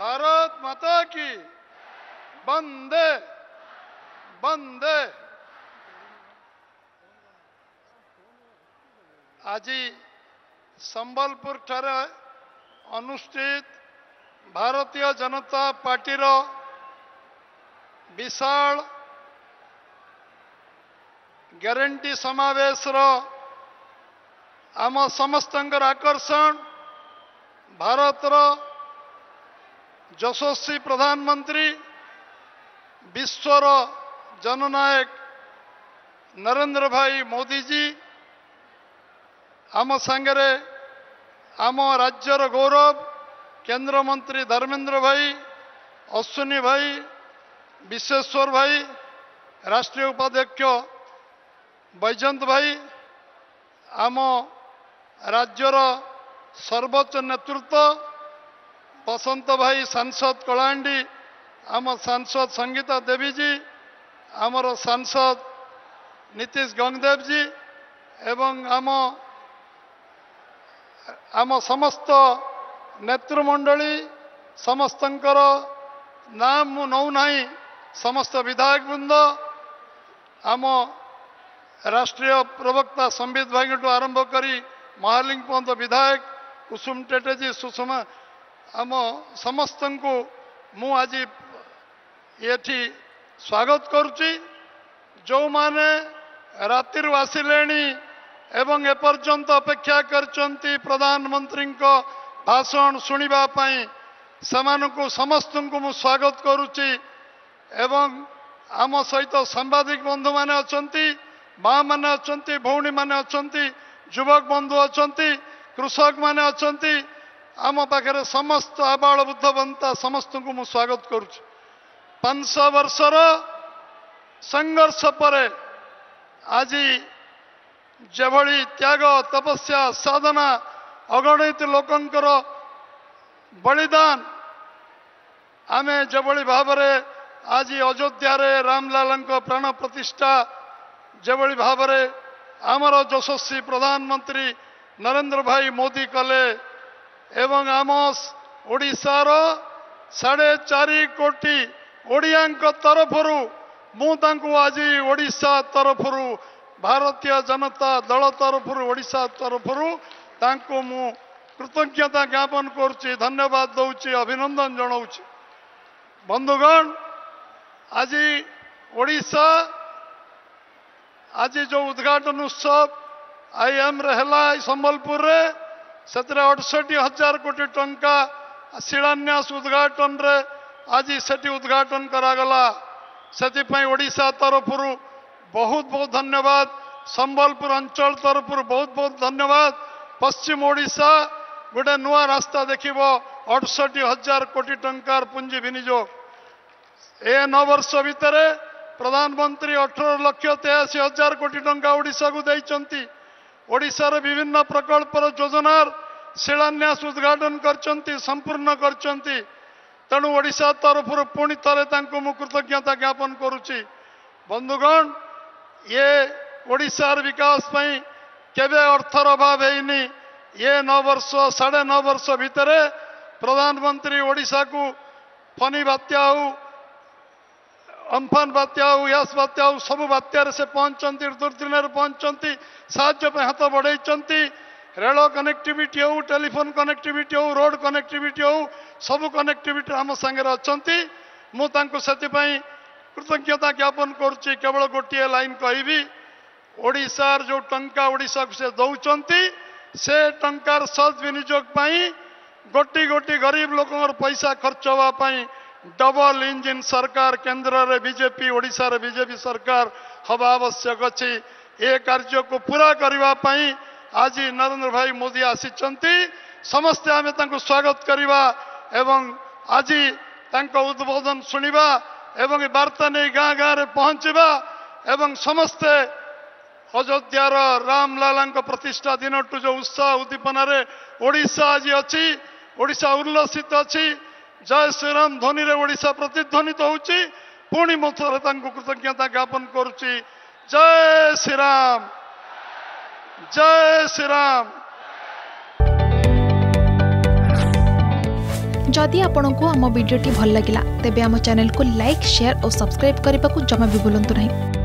भारत माता की बंदे बंदे आज संबलपुर अनुष्ठित भारतीय जनता पार्टी विशाल ଗ୍ୟାରେଣ୍ଟି समावेश आम समस्त आकर्षण ଭାରତର যশস্বী প্রধানমন্ত্রী বিশ্বর জননায়ক নরেন্দ্র ভাই মোদিজী আম সাংরে আম গৌরব কেন্দ্রমন্ত্রী ধর্মেন্দ্র ভাই অশ্বিনী ভাই বিশ্বেশ্বর ভাই রাষ্ট্রীয় উপাধ্যক্ষ বৈজয়ন্ত ভাই আমার সর্বোচ্চ নেতৃত্ব ବସନ୍ତ ଭାଇ ସାଂସଦ କଳାହାଣ୍ଡି ଆମ ସାଂସଦ ସଙ୍ଗୀତା ଦେବୀଜୀ ଆମର ସାଂସଦ ନୀତିଶ ଗଙ୍ଗଦେବଜୀ ଏବଂ ଆମ ଆମ ସମସ୍ତ ନେତୃମଣ୍ଡଳୀ ସମସ୍ତଙ୍କର ନାମ ମୁଁ ନେଉନାହିଁ ସମସ୍ତ ବିଧାୟକବୃନ୍ଦ ଆମ ରାଷ୍ଟ୍ରୀୟ ପ୍ରବକ୍ତା ସମ୍ବିତ ଭାଇଙ୍କଠୁ ଆରମ୍ଭ କରି ମହାଲିଙ୍ଗ ପନ୍ଥ ବିଧାୟକ କୁସୁମ ଟେଟେଜୀ ସୁଷମା ଆମ ସମସ୍ତଙ୍କୁ ମୁଁ ଆଜି ଏଠି ସ୍ୱାଗତ କରୁଛି ଯେଉଁମାନେ ରାତିରୁ ଆସିଲେଣି ଏବଂ ଏପର୍ଯ୍ୟନ୍ତ ଅପେକ୍ଷା କରିଛନ୍ତି ପ୍ରଧାନମନ୍ତ୍ରୀଙ୍କ ଭାଷଣ ଶୁଣିବା ପାଇଁ ସେମାନଙ୍କୁ ସମସ୍ତଙ୍କୁ ମୁଁ ସ୍ୱାଗତ କରୁଛି ଏବଂ ଆମ ସହିତ ସାମ୍ବାଦିକ ବନ୍ଧୁମାନେ ଅଛନ୍ତି ମାଆମାନେ ଅଛନ୍ତି ଭଉଣୀମାନେ ଅଛନ୍ତି ଯୁବକ ବନ୍ଧୁ ଅଛନ୍ତି କୃଷକମାନେ ଅଛନ୍ତି ଆମ ପାଖରେ ସମସ୍ତ ଆବାଳ ବୃଦ୍ଧବନ୍ତା ସମସ୍ତଙ୍କୁ ମୁଁ ସ୍ୱାଗତ କରୁଛି ପାଞ୍ଚ ବର୍ଷର ସଂଘର୍ଷ ପରେ ଆଜି ଯେଭଳି ତ୍ୟାଗ ତପସ୍ୟା ସାଧନା ଅଗଣିତ ଲୋକଙ୍କର ବଳିଦାନ ଆମେ ଯେଭଳି ଭାବରେ ଆଜି ଅଯୋଧ୍ୟାରେ ରାମଲାଲାଙ୍କ ପ୍ରାଣ ପ୍ରତିଷ୍ଠା ଯେଭଳି ଭାବରେ ଆମର ଯଶସ୍ୱୀ ପ୍ରଧାନମନ୍ତ୍ରୀ ନରେନ୍ଦ୍ର ଭାଇ ମୋଦି କଲେ ଏବଂ ଆମ ଓଡ଼ିଶାର ସାଢ଼େ ଚାରି କୋଟି ଓଡ଼ିଆଙ୍କ ତରଫରୁ ମୁଁ ତାଙ୍କୁ ଆଜି ଓଡ଼ିଶା ତରଫରୁ ଭାରତୀୟ ଜନତା ଦଳ ତରଫରୁ ଓଡ଼ିଶା ତରଫରୁ ତାଙ୍କୁ ମୁଁ କୃତଜ୍ଞତା ଜ୍ଞାପନ କରୁଛି ଧନ୍ୟବାଦ ଦେଉଛି ଅଭିନନ୍ଦନ ଜଣାଉଛି ବନ୍ଧୁଗଣ ଆଜି ଓଡ଼ିଶା ଆଜି ଯେଉଁ ଉଦ୍ଘାଟନ ଉତ୍ସବ ଆଇଏମ୍ରେ ହେଲା ସମ୍ବଲପୁରରେ से अठष्टि हजार कोटी टंका शिलान्यास उद्घाटन रे आज से उद्घाटन करागला करशा तरफ बहुत बहुत धन्यवाद संबलपुर अंचल तरफ बहुत बहुत धन्यवाद पश्चिम ओडा गोटे नुआ रास्ता देख अठष्टि हजार कोटी टंकार पुंजी विनियोग ए नौ वर्ष भितर प्रधानमंत्री अठर लक्ष तेयाशी हजार कोटी टंका ओडा को देखते ओडार विभिन्न प्रकल्पर योजनार शिलान्यास उद्घाटन कर संपूर्ण करेणु ओडा तरफ पुणी थे मु कृतज्ञता ज्ञापन करुच्ची बंधुगण ये ओडार विकास केर्थर अभाव है ये नौ नौबर्ष साढ़े नौ वर्ष भितर प्रधानमंत्री ओडा को फनी बात्या हो अंफान बात्या उस बात्या सब बात्यार से पहुंचा दुर्दीन पहुंचा साहब हाथ बढ़ई रेल कनेक्टिविटी हो टेलीफोन कनेक्टिविटी हो रोड कनेक्टिविटी हो सब कनेक्टिविटी आम सागर अच्छा मुझे कृतज्ञता ज्ञापन करुच्ची केवल गोटे लाइन कहार जो टा ओा से दौंसे टार सद विनिजोग गोटी गोटी गरीब लोक पैसा खर्च होगापी ಡಬಲ್ ಇಂಜಿನ್ ಸರ್ಕಾರ ಕೇಂದ್ರರೆ ಬಿಜೆಪಿ ଓଡ଼ିଶାରେ ବିଜେପି ସରକାର ହେବା ଆବଶ୍ୟକ ଅଛି ଏ କାର୍ଯ୍ୟକୁ ପୁରା କରିବା ପାଇଁ ଆଜି ନରେନ୍ଦ୍ର ଭାଇ ମୋଦି ଆସିଛନ୍ତି ସମସ୍ତେ ଆମେ ତାଙ୍କୁ ସ୍ୱାଗତ କରିବା ଏବଂ ଆଜି ତାଙ୍କ ଉଦ୍ବୋଧନ ଶୁଣିବା ଏବଂ ଏ ବାର୍ତ୍ତା ନେଇ ଗାଁ ଗାଁରେ ପହଞ୍ଚିବା ଏବଂ ସମସ୍ତେ ଅଯୋଧ୍ୟାର ରାମଲାଲାଙ୍କ ପ୍ରତିଷ୍ଠା ଦିନଠୁ ଯେଉଁ ଉତ୍ସାହ ଉଦ୍ଦୀପନାରେ ଓଡ଼ିଶା ଆଜି ଅଛି ଓଡ଼ିଶା ଉଲ୍ଲସିତ ଅଛି ଜୟ ଶ୍ରୀରାମ ଧ୍ୱନିରେ ଓଡ଼ିଶା ପ୍ରତିଧ୍ୱନିତ ହେଉଛି ପୁଣି ମୁଁ ଥରେ ତାଙ୍କୁ କୃତଜ୍ଞତା ଜ୍ଞାପନ କରୁଛି ଜୟ ଶ୍ରୀରାମ ଜୟ ଶ୍ରୀରାମ ଯଦି ଆପଣଙ୍କୁ ଆମ ଭିଡ଼ିଓଟି ଭଲ ଲାଗିଲା ତେବେ ଆମ ଚ୍ୟାନେଲକୁ ଲାଇକ୍ ସେୟାର ଓ ସବସ୍କ୍ରାଇବ୍ କରିବାକୁ ଜମା ବି ଭୁଲନ୍ତୁ ନାହିଁ